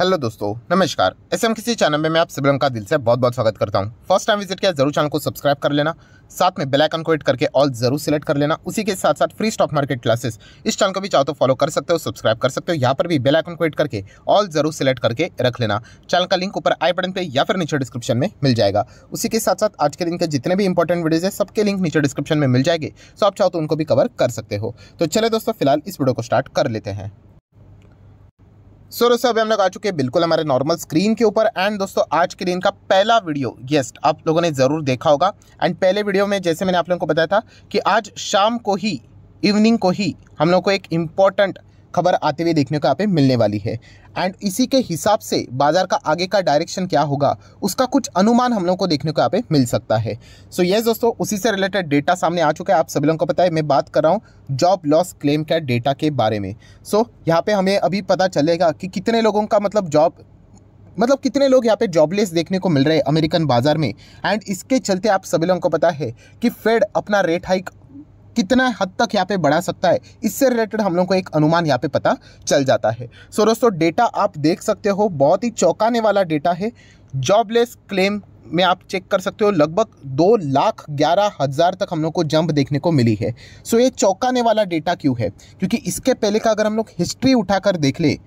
hello दोस्तों नमस्कार S M किसी चैनल में मैं आप सिबलम का दिल से बहुत बहुत स्वागत करता हूँ फर्स्ट टाइम विजिट किया जरूर चैनल को सब्सक्राइब कर लेना साथ में बेल आइकन को हिट करके ऑल जरूर सेलेक्ट कर लेना उसी के साथ साथ फ्री स्टॉक मार्केट क्लासेस इस चैनल को भी चाहो तो फॉलो कर सकते हो सब्सक्राइब कर सकते हो यहाँ पर भी बेलाइकन को हिट करके ऑल जरूर सेलेक्ट करके रख लेना चैनल का लिंक ऊपर आई बटन पर या फिर नीचे डिस्क्रिप्शन में मिल जाएगा उसी के साथ साथ आज के दिन के जितने भी इंपॉर्टेंट वीडियोज है सबके लिंक नीचे डिस्क्रिप्शन में मिल जाएंगे सो आप चाहो तो उनको भी कवर कर सकते हो तो चले दोस्तों फिलहाल इस वीडियो को स्टार्ट कर लेते हैं सो दोस्तों अभी हम लोग आ चुके हैं बिल्कुल हमारे नॉर्मल स्क्रीन के ऊपर एंड दोस्तों आज के दिन का पहला वीडियो गेस्ट आप लोगों ने ज़रूर देखा होगा एंड पहले वीडियो में जैसे मैंने आप लोगों को बताया था कि आज शाम को ही इवनिंग को ही हम लोग को एक इम्पॉर्टेंट खबर आते हुए देखने को यहाँ पे मिलने वाली है एंड इसी के हिसाब से बाजार का आगे का डायरेक्शन क्या होगा उसका कुछ अनुमान हम लोग को देखने को यहाँ पे मिल सकता है सो so, येस yes, दोस्तों उसी से रिलेटेड डेटा सामने आ चुका है आप सभी लोगों को पता है मैं बात कर रहा हूँ जॉब लॉस क्लेम का डेटा के बारे में सो so, यहाँ पे हमें अभी पता चलेगा कि कितने लोगों का मतलब जॉब मतलब कितने लोग यहाँ पे जॉबलेस देखने को मिल रहे हैं अमेरिकन बाजार में एंड इसके चलते आप सभी लोगों को पता है कि फेड अपना रेट हाइक कितना हद तक यहाँ पे बढ़ा सकता है इससे रिलेटेड हम लोग को एक अनुमान यहाँ पे पता चल जाता है सो दोस्तों डेटा आप देख सकते हो बहुत ही चौंकाने वाला डेटा है जॉबलेस क्लेम में आप चेक कर सकते हो लगभग दो लाख ग्यारह हज़ार तक हम लोग को जंप देखने को मिली है सो ये चौंकाने वाला डेटा क्यों है क्योंकि इसके पहले का अगर हम लोग हिस्ट्री उठाकर देख ले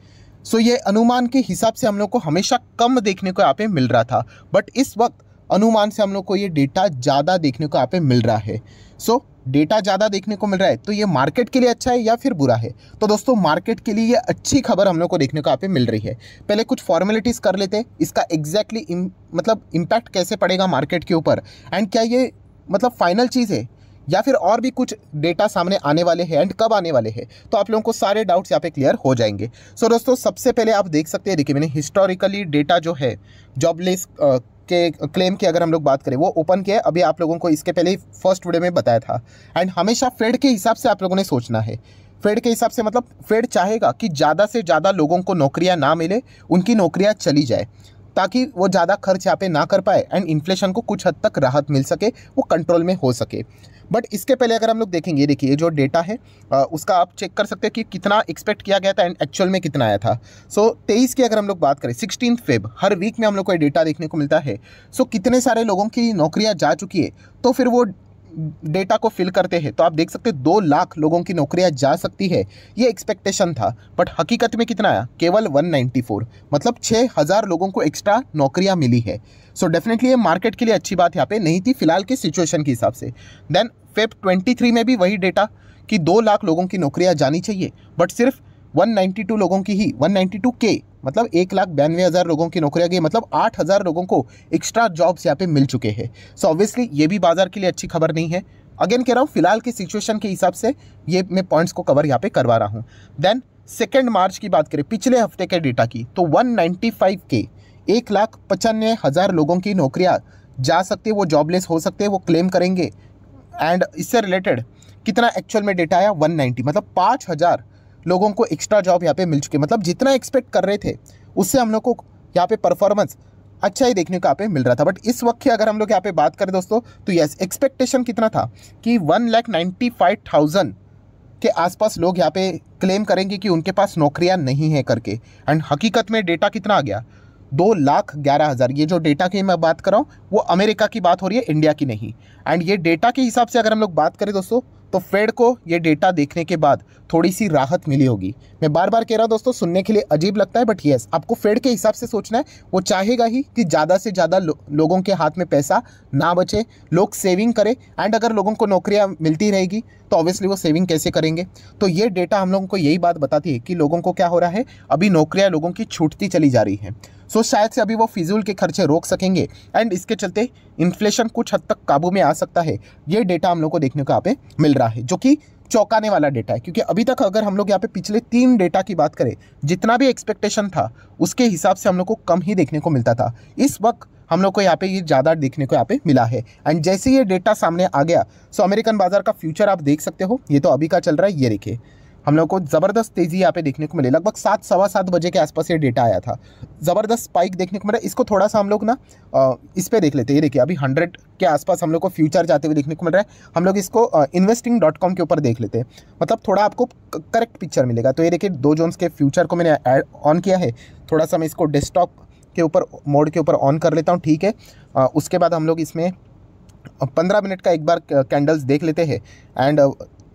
सो ये अनुमान के हिसाब से हम लोग को हमेशा कम देखने को यहाँ पे मिल रहा था बट इस वक्त अनुमान से हम लोग को ये डेटा ज़्यादा देखने को यहाँ पे मिल रहा है सो so, डेटा ज़्यादा देखने को मिल रहा है तो ये मार्केट के लिए अच्छा है या फिर बुरा है तो दोस्तों मार्केट के लिए ये अच्छी खबर हम लोग को देखने को यहाँ पे मिल रही है पहले कुछ फॉर्मेलिटीज़ कर लेते हैं इसका एग्जैक्टली exactly मतलब इम्पैक्ट कैसे पड़ेगा मार्केट के ऊपर एंड क्या ये मतलब फाइनल चीज़ है या फिर और भी कुछ डेटा सामने आने वाले हैं एंड कब आने वाले हैं तो आप लोगों को सारे डाउट्स यहाँ पे क्लियर हो जाएंगे सो so, दोस्तों सबसे पहले आप देख सकते हैं देखिए मैंने हिस्टोरिकली डेटा जो है जॉबलेस के क्लेम की अगर हम लोग बात करें वो ओपन किया है अभी आप लोगों को इसके पहले फर्स्ट वीडियो में बताया था एंड हमेशा फेड के हिसाब से आप लोगों ने सोचना है फेड के हिसाब से मतलब फेड चाहेगा कि ज़्यादा से ज़्यादा लोगों को नौकरियाँ ना मिले उनकी नौकरियाँ चली जाए ताकि वो ज़्यादा खर्च यहाँ पे ना कर पाए एंड इन्फ्लेशन को कुछ हद तक राहत मिल सके वो कंट्रोल में हो सके बट इसके पहले अगर हम लोग देखेंगे देखिए ये जो डेटा है आ, उसका आप चेक कर सकते हैं कि कितना एक्सपेक्ट किया गया था एंड एक्चुअल में कितना आया था सो so, तेईस की अगर हम लोग बात करें सिक्सटीन फेब हर वीक में हम लोग को डेटा देखने को मिलता है सो so, कितने सारे लोगों की नौकरियाँ जा चुकी है तो फिर वो डेटा को फिल करते हैं तो आप देख सकते हैं दो लाख लोगों की नौकरियां जा सकती है ये एक्सपेक्टेशन था बट हकीकत में कितना आया केवल 194 मतलब 6000 लोगों को एक्स्ट्रा नौकरियां मिली है सो so डेफिनेटली ये मार्केट के लिए अच्छी बात यहाँ पे नहीं थी फिलहाल के सिचुएशन के हिसाब से देन फेब 23 में भी वही डेटा कि दो लाख लोगों की नौकरियाँ जानी चाहिए बट सिर्फ 192 लोगों की ही 192 के मतलब एक लाख बयानवे हज़ार लोगों की नौकरियाँ गई मतलब आठ हज़ार लोगों को एक्स्ट्रा जॉब्स यहाँ पे मिल चुके हैं सो ऑब्वियसली ये भी बाजार के लिए अच्छी खबर नहीं है अगेन कह रहा हूँ फिलहाल की सिचुएशन के हिसाब से ये मैं पॉइंट्स को कवर यहाँ पे करवा रहा हूँ देन सेकेंड मार्च की बात करें पिछले हफ्ते के डेटा की तो वन के एक लाख पचानवे हज़ार लोगों की नौकरियाँ जा सकते वो जॉबलेस हो सकते वो क्लेम करेंगे एंड इससे रिलेटेड कितना एक्चुअल में डेटा आया 190 मतलब पाँच हज़ार लोगों को एक्स्ट्रा जॉब यहाँ पे मिल चुकी मतलब जितना एक्सपेक्ट कर रहे थे उससे हम लोग को यहाँ पे परफॉर्मेंस अच्छा ही देखने को यहाँ पे मिल रहा था बट इस वक्त की अगर हम लोग यहाँ पे बात करें दोस्तों तो यस एक्सपेक्टेशन कितना था कि one lakh ninety five thousand के आसपास लोग यहाँ पे क्लेम करेंगे कि उनके पास नौकरियाँ नहीं है करके एंड हकीकत में डेटा कितना आ गया दो लाख ग्यारह हज़ार ये जो डेटा की मैं बात कर रहा हूँ वो अमेरिका की बात हो रही है इंडिया की नहीं एंड ये डेटा के हिसाब से अगर हम लोग बात करें दोस्तों तो फेड को ये डेटा देखने के बाद थोड़ी सी राहत मिली होगी मैं बार बार कह रहा हूँ दोस्तों सुनने के लिए अजीब लगता है बट येस आपको फेड के हिसाब से सोचना है वो चाहेगा ही कि ज़्यादा से ज़्यादा लो, लोगों के हाथ में पैसा ना बचे लोग सेविंग करें एंड अगर लोगों को नौकरियाँ मिलती रहेगी तो ऑब्वियसली वो सेविंग कैसे करेंगे तो ये डेटा हम लोगों को यही बात बताती है कि लोगों को क्या हो रहा है अभी नौकरियाँ लोगों की छूटती चली जा रही हैं सो so, शायद से अभी वो फिजूल के खर्चे रोक सकेंगे एंड इसके चलते इन्फ्लेशन कुछ हद तक काबू में आ सकता है ये डेटा हम लोग को देखने को यहाँ पे मिल रहा है जो कि चौंकाने वाला डेटा है क्योंकि अभी तक अगर हम लोग यहाँ पे पिछले तीन डेटा की बात करें जितना भी एक्सपेक्टेशन था उसके हिसाब से हम लोग को कम ही देखने को मिलता था इस वक्त हम लोग को यहाँ पे ये ज़्यादा देखने को यहाँ पे मिला है एंड जैसे ये डेटा सामने आ गया सो अमेरिकन बाजार का फ्यूचर आप देख सकते हो ये तो अभी का चल रहा है ये देखिए हम लोग को ज़बरदस्त तेज़ी यहाँ पे देखने को मिली लगभग सात सवा सात बजे के आसपास ये डेटा आया था ज़बरदस्त स्पाइक देखने को मिला इसको थोड़ा सा हम लोग ना इस पर देख लेते हैं ये देखिए अभी हंड्रेड के आसपास हम लोग को फ्यूचर जाते हुए देखने को मिल रहा है हम लोग इसको इन्वेस्टिंग डॉट कॉम के ऊपर देख लेते हैं मतलब थोड़ा आपको करेक्ट पिक्चर मिलेगा तो ये देखिए दो जोन्स के फ्यूचर को मैंने एड ऑन किया है थोड़ा सा मैं इसको डेस्कटॉप के ऊपर मोड के ऊपर ऑन कर लेता हूँ ठीक है उसके बाद हम लोग इसमें पंद्रह मिनट का एक बार कैंडल्स देख लेते हैं एंड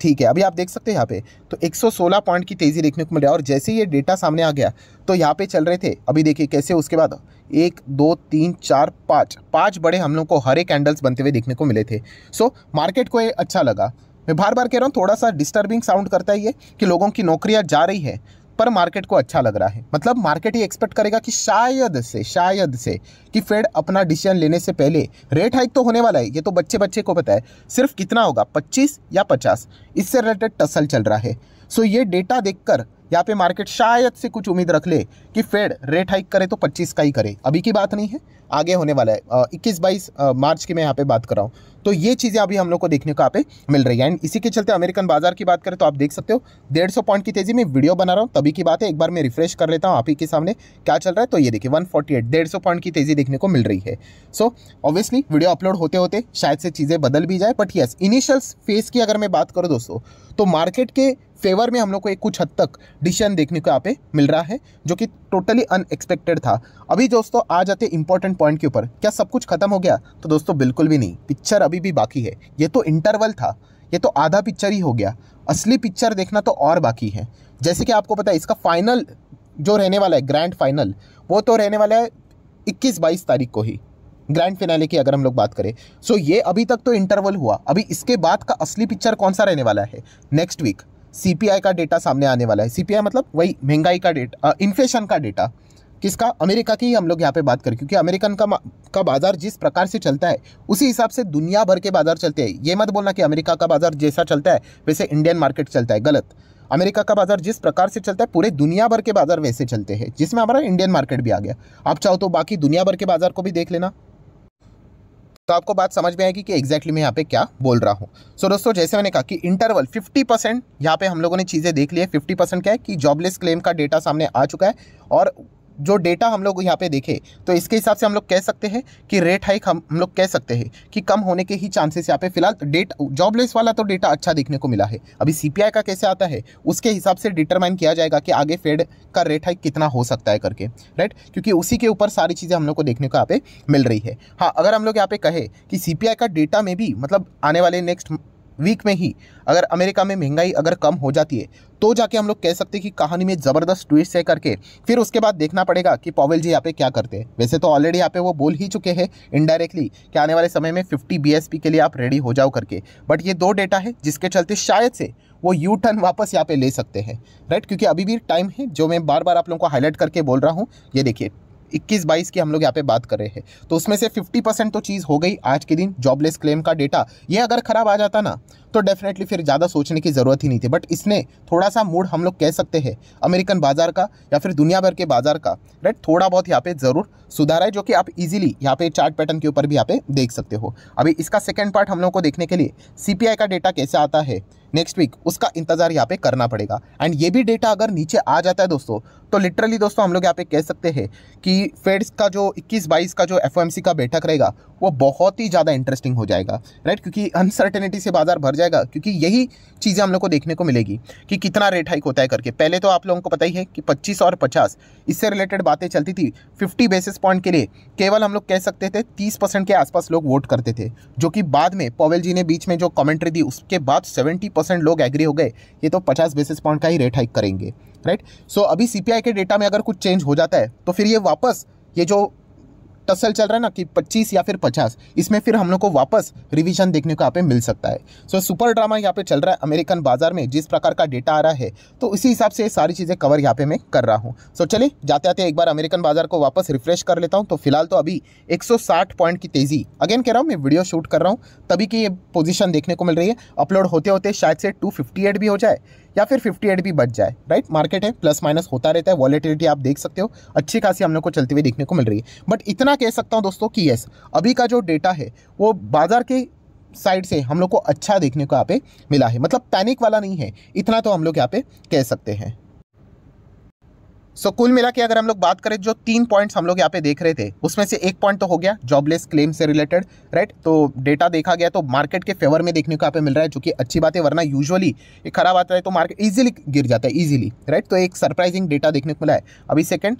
ठीक है अभी आप देख सकते हैं यहाँ पे तो 116 पॉइंट की तेज़ी देखने को मिल रहा है और जैसे ये डेटा सामने आ गया तो यहाँ पे चल रहे थे अभी देखिए कैसे उसके बाद एक दो तीन चार पाँच पाँच बड़े हम लोग को हरे कैंडल्स बनते हुए देखने को मिले थे सो मार्केट को ये अच्छा लगा मैं बार बार कह रहा हूँ थोड़ा सा डिस्टर्बिंग साउंड करता है ये कि लोगों की नौकरियाँ जा रही है पर मार्केट को अच्छा लग रहा है मतलब मार्केट ये एक्सपेक्ट करेगा कि शायद से शायद से कि फेड अपना डिसीजन लेने से पहले रेट हाइक तो होने वाला है ये तो बच्चे बच्चे को पता है सिर्फ कितना होगा पच्चीस या पचास इससे रिलेटेड टसल चल रहा है सो ये डेटा देखकर यहाँ पे मार्केट शायद से कुछ उम्मीद रख ले कि फेड रेट हाइक करे तो 25 का ही करे अभी की बात नहीं है आगे होने वाला है इक्कीस बाईस मार्च की मैं यहाँ पे बात कर रहा हूँ तो ये चीज़ें अभी हम लोग को देखने को यहाँ पे मिल रही है एंड इसी के चलते अमेरिकन बाजार की बात करें तो आप देख सकते हो डेढ़ सौ पॉइंट की तेज़ी में वीडियो बना रहा हूँ तभी की बात है एक बार मैं रिफ्रेश कर लेता हूँ आप ही के सामने क्या चल रहा है तो ये देखिए वन फोर्टी एट डेढ़ सौ पॉइंट की तेज़ी देखने को मिल रही है सो ऑब्वियसली वीडियो अपलोड होते होते शायद से चीज़ें बदल भी जाए बट यस इनिशियल फेज़ की अगर मैं बात करूँ दोस्तों तो मार्केट के फेवर में हम लोग को एक कुछ हद तक डिसीजन देखने को यहाँ पे मिल रहा है जो कि टोटली अनएक्सपेक्टेड था अभी दोस्तों आ जाते इंपॉर्टेंट पॉइंट के ऊपर क्या सब कुछ खत्म हो गया तो दोस्तों बिल्कुल भी नहीं पिक्चर अभी भी बाकी है ये तो इंटरवल था ये तो आधा पिक्चर ही हो गया असली पिक्चर देखना तो और बाकी है जैसे कि आपको पता है इसका फाइनल जो रहने वाला है ग्रैंड फाइनल वो तो रहने वाला है इक्कीस बाईस तारीख को ही ग्रैंड फिनाले की अगर हम लोग बात करें सो so ये अभी तक तो इंटरवल हुआ अभी इसके बाद का असली पिक्चर कौन सा रहने वाला है नेक्स्ट वीक सीपीआई का डेटा सामने आने वाला है सीपीआई मतलब वही महंगाई का डेटा इन्फ्लेशन का डेटा किसका अमेरिका की ही हम लोग यहाँ पे बात करें क्योंकि अमेरिकन का का बाज़ार जिस प्रकार से चलता है उसी हिसाब से दुनिया भर के बाज़ार चलते हैं ये मत बोलना कि अमेरिका का बाज़ार जैसा चलता है वैसे इंडियन मार्केट चलता है गलत अमेरिका का बाजार जिस प्रकार से चलता है पूरे दुनिया भर के बाजार वैसे चलते हैं जिसमें हमारा इंडियन मार्केट भी आ गया आप चाहो तो बाकी दुनिया भर के बाजार को भी देख लेना तो आपको बात समझ में आएगी कि एग्जैक्टली मैं यहाँ पे क्या बोल रहा हूँ सो so दोस्तों जैसे मैंने कहा कि इंटरवल 50 परसेंट यहाँ पे हम लोगों ने चीज़ें देख ली है 50 परसेंट क्या है कि जॉबलेस क्लेम का डेटा सामने आ चुका है और जो डेटा हम लोग यहाँ पे देखे तो इसके हिसाब से हम लोग कह सकते हैं कि रेट हाइक हम हम लोग कह सकते हैं कि कम होने के ही चांसेस यहाँ पे फिलहाल डेट जॉबलेस वाला तो डेटा अच्छा देखने को मिला है अभी सीपीआई का कैसे आता है उसके हिसाब से डिटरमाइन किया जाएगा कि आगे फेड का रेट हाइक कितना हो सकता है करके राइट क्योंकि उसी के ऊपर सारी चीज़ें हम लोग को देखने को यहाँ पे मिल रही है हाँ अगर हम लोग यहाँ पे कहें कि सी का डेटा में भी मतलब आने वाले नेक्स्ट वीक में ही अगर अमेरिका में महंगाई अगर कम हो जाती है तो जाके हम लोग कह सकते हैं कि कहानी में ज़बरदस्त ट्विस्ट है करके फिर उसके बाद देखना पड़ेगा कि पॉवेल जी यहाँ पे क्या करते हैं वैसे तो ऑलरेडी यहाँ पे वो बोल ही चुके हैं इनडायरेक्टली कि आने वाले समय में फिफ्टी बी के लिए आप रेडी हो जाओ करके बट ये दो डेटा है जिसके चलते शायद से वो यू टर्न वापस यहाँ पे ले सकते हैं राइट क्योंकि अभी भी टाइम है जो मैं बार बार आप लोगों को हाईलाइट करके बोल रहा हूँ ये देखिए इक्कीस बाईस की हम लोग यहाँ पे बात कर रहे हैं तो उसमें से फिफ्टी परसेंट तो चीज़ हो गई आज के दिन जॉबलेस क्लेम का डेटा ये अगर ख़राब आ जाता ना तो डेफिनेटली फिर ज़्यादा सोचने की ज़रूरत ही नहीं थी बट इसने थोड़ा सा मूड हम लोग कह सकते हैं अमेरिकन बाज़ार का या फिर दुनिया भर के बाज़ार का राइट थोड़ा बहुत यहाँ पे ज़रूर सुधारा है जो कि आप इजीली यहाँ पे चार्ट पैटर्न के ऊपर भी यहाँ पे देख सकते हो अभी इसका सेकेंड पार्ट हम लोग को देखने के लिए सी का डेटा कैसे आता है नेक्स्ट वीक उसका इंतजार यहाँ पे करना पड़ेगा एंड ये भी डेटा अगर नीचे आ जाता है दोस्तों तो लिटरली दोस्तों हम लोग यहाँ पे कह सकते हैं कि फेड्स का जो 21 बाईस का जो एफ का बैठक रहेगा वो बहुत ही ज़्यादा इंटरेस्टिंग हो जाएगा राइट क्योंकि अनसर्टेनिटी से बाज़ार भर जाएगा क्योंकि यही चीज़ें हम लोग को देखने को मिलेगी कि कितना रेट हाइक होता है करके पहले तो आप लोगों को पता ही है कि पच्चीस और पचास इससे रिलेटेड बातें चलती थी फिफ्टी बेसिस पॉइंट के लिए केवल हम लोग कह सकते थे तीस परसेंट के आसपास लोग वोट करते थे जो कि बाद में पॉवेल जी ने बीच में जो कॉमेंट्री दी उसके बाद सेवेंटी परसेंट लोग एग्री हो गए ये तो पचास बेसिस पॉइंट का ही रेट हाइक करेंगे राइट सो so, अभी सीपीआई के डेटा में अगर कुछ चेंज हो जाता है तो फिर ये वापस ये जो टसल चल रहा है ना कि 25 या फिर 50 इसमें फिर हम लोग को वापस रिविजन देखने को यहाँ पे मिल सकता है सो so, सुपर ड्रामा यहाँ पे चल रहा है अमेरिकन बाजार में जिस प्रकार का डेटा आ रहा है तो उसी हिसाब से सारी चीज़ें कवर यहाँ पे मैं कर रहा हूँ सो so, चलिए जाते आते एक बार अमेरिकन बाजार को वापस रिफ्रेश कर लेता हूँ तो फिलहाल तो अभी एक पॉइंट की तेज़ी अगेन कह रहा हूँ मैं वीडियो शूट कर रहा हूँ तभी की ये पोजिशन देखने को मिल रही है अपलोड होते होते शायद से टू भी हो जाए या फिर 58 भी बच जाए राइट मार्केट है प्लस माइनस होता रहता है वॉलेटिलिटी आप देख सकते हो अच्छी खासी हम लोग को चलती हुई देखने को मिल रही है बट इतना कह सकता हूँ दोस्तों कि यस अभी का जो डेटा है वो बाज़ार के साइड से हम लोग को अच्छा देखने को यहाँ पे मिला है मतलब पैनिक वाला नहीं है इतना तो हम लोग यहाँ पे कह सकते हैं सो कुल मिला के अगर हम लोग बात करें जो तीन पॉइंट्स हम लोग यहाँ पे देख रहे थे उसमें से एक पॉइंट तो हो गया जॉबलेस क्लेम से रिलेटेड राइट तो डेटा देखा गया तो मार्केट के फेवर में देखने को यहाँ पे मिल रहा है जो कि अच्छी बात है वरना यूजुअली ये खराब आता है तो मार्केट ईजिली गिर जाता है ईजिली राइट तो एक सरप्राइजिंग डेटा देखने को मिला है अभी सेकेंड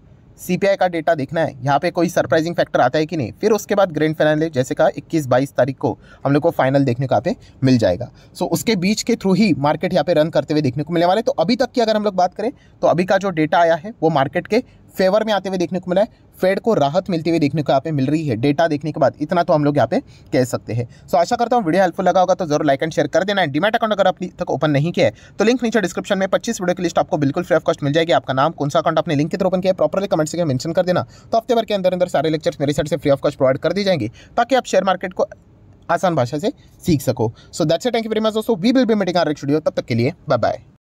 सीपीआई का डेटा देखना है यहाँ पे कोई सरप्राइजिंग फैक्टर आता है कि नहीं फिर उसके बाद ग्रैंड फाइनल है जैसे कहा 21 बाईस तारीख को हम लोग को फाइनल देखने को आते मिल जाएगा सो so, उसके बीच के थ्रू ही मार्केट यहाँ पे रन करते हुए देखने को मिलने वाले तो अभी तक की अगर हम लोग बात करें तो अभी का जो डेटा आया है वो मार्केट के फेवर में आते हुए देखने को मिला है फेड को राहत मिलती हुई देखने को यहाँ पे मिल रही है डेटा देखने के बाद इतना तो हम लोग यहाँ पे कह सकते हैं सो आशा करता हूँ वीडियो हेल्पफुल लगा होगा तो जरूर लाइक एंड शेयर कर देना है डिमेट अकाउंट अगर अपनी तक ओपन नहीं किया है तो लिंक नीचे डिस्क्रिप्शन में पच्चीस वीडियो की लिस्ट आपको बिल्कुल फ्री ऑफ कॉस्ट मिल जाएगी आपका नाम कौन सा अकाउंट आपने लिंक के ओपन किया प्रॉपरली कमेंट से मैंशन कर देना तो हफ्ते भर के अंदर अंदर सारे लेक्चर्स मेरे साइड से फ्री ऑफ कॉस्ट प्रोवाइड कर दी जाएंगे ताकि आप शेयर मार्केट को आसान भाषा से सीख सको so that's thank you very much दोस्तों we will be meeting our एक स्टूडियो तब तक के लिए बाय बाय